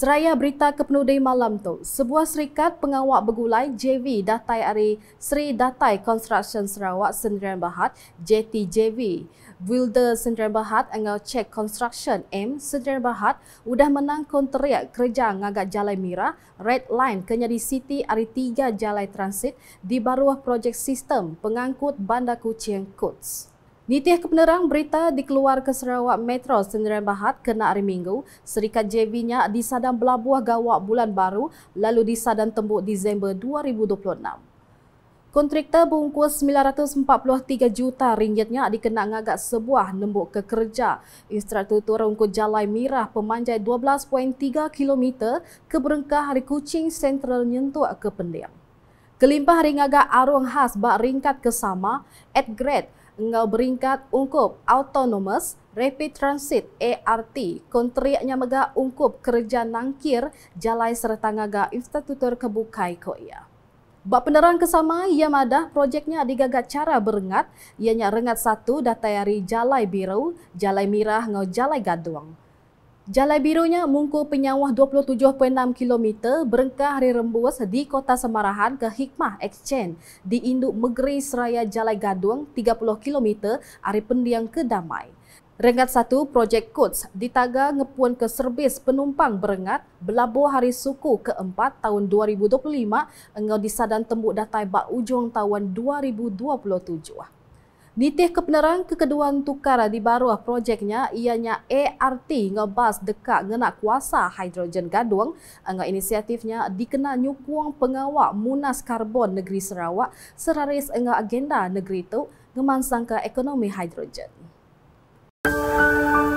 Seraya berita kepenuhi malam tu, sebuah serikat pengawak begulai JV Datai Ari Sri Datai Construction Sarawak Sendirian Bahat JTJV Wilder Sendirian Bahat Engau Cek Construction M Sendirian Bahat sudah menang kontrak kerja ngagak Jalai Mira Red Line Kenyadi City Ari 3 Jalai Transit di baruah projek sistem pengangkut Bandar Kuching Kuts. Nitih kebenaran berita dikeluar ke Sarawak Metro Sendirian Bahat kena hari Minggu, Serikat JV-nya disadang belabuah gawak bulan baru lalu disadang tembuk Disember 2026. Kontraktor bungkus 943 juta ringgitnya dikenak ngagak sebuah nembuk kekerja. Instruktur turun ke Jalai Mirah pemanjai 12.3 km ke berengkah hari kucing sentral nyentuk ke pendiam. Kelimpah hari ngagak arung khas bak ringkat kesama at grade ngau beringkat ungkup autonomous rapid transit ART kontriaknya mega ungkup kerja nangkir jalai serta ngaga institutur kebukai ko ia. Bak penerang kesama ia madah projeknya digagak cara berengat ianya rengat satu datayari jalai biru, jalai mirah ngau jalai gaduang. Jalan birunya mungkul penyawah 27.6 km berengkah hari rembus di Kota Semarahan ke Hikmah Exchange di Induk Megeri Seraya Jalan Gadung 30 km hari pendiang ke Damai. Rengat satu projek Coats ditaga ngepun ke servis penumpang berengat belabuh hari suku keempat tahun 2025 engau disadan tembuk datai bak ujung tahun 2027. Nitih kepenerang kekeduan tukar di baruah projeknya ianya ART ngebas dekat ngena kuasa hidrogen gadung ngak inisiatifnya dikenal nyukuang pengawak munas karbon negeri Sarawak seraris ngak agenda negeri itu ngemansangka ekonomi hidrogen. Musik